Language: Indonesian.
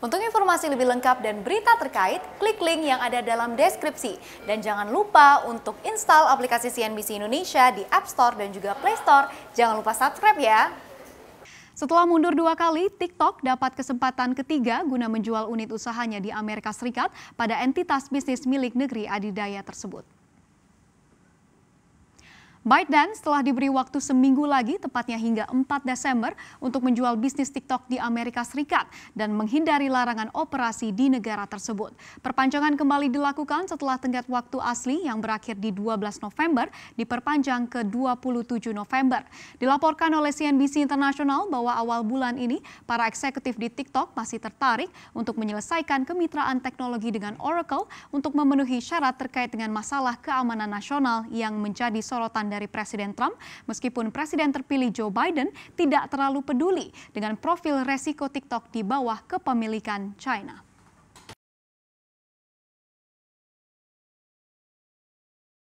Untuk informasi lebih lengkap dan berita terkait, klik link yang ada dalam deskripsi. Dan jangan lupa untuk install aplikasi CNBC Indonesia di App Store dan juga Play Store. Jangan lupa subscribe ya. Setelah mundur dua kali, TikTok dapat kesempatan ketiga guna menjual unit usahanya di Amerika Serikat pada entitas bisnis milik negeri adidaya tersebut. ByteDance setelah diberi waktu seminggu lagi, tepatnya hingga 4 Desember, untuk menjual bisnis TikTok di Amerika Serikat dan menghindari larangan operasi di negara tersebut. Perpanjangan kembali dilakukan setelah tenggat waktu asli yang berakhir di 12 November diperpanjang ke 27 November. Dilaporkan oleh CNBC International bahwa awal bulan ini para eksekutif di TikTok masih tertarik untuk menyelesaikan kemitraan teknologi dengan Oracle untuk memenuhi syarat terkait dengan masalah keamanan nasional yang menjadi sorotan dari Presiden Trump, meskipun Presiden terpilih Joe Biden tidak terlalu peduli dengan profil resiko TikTok di bawah kepemilikan China.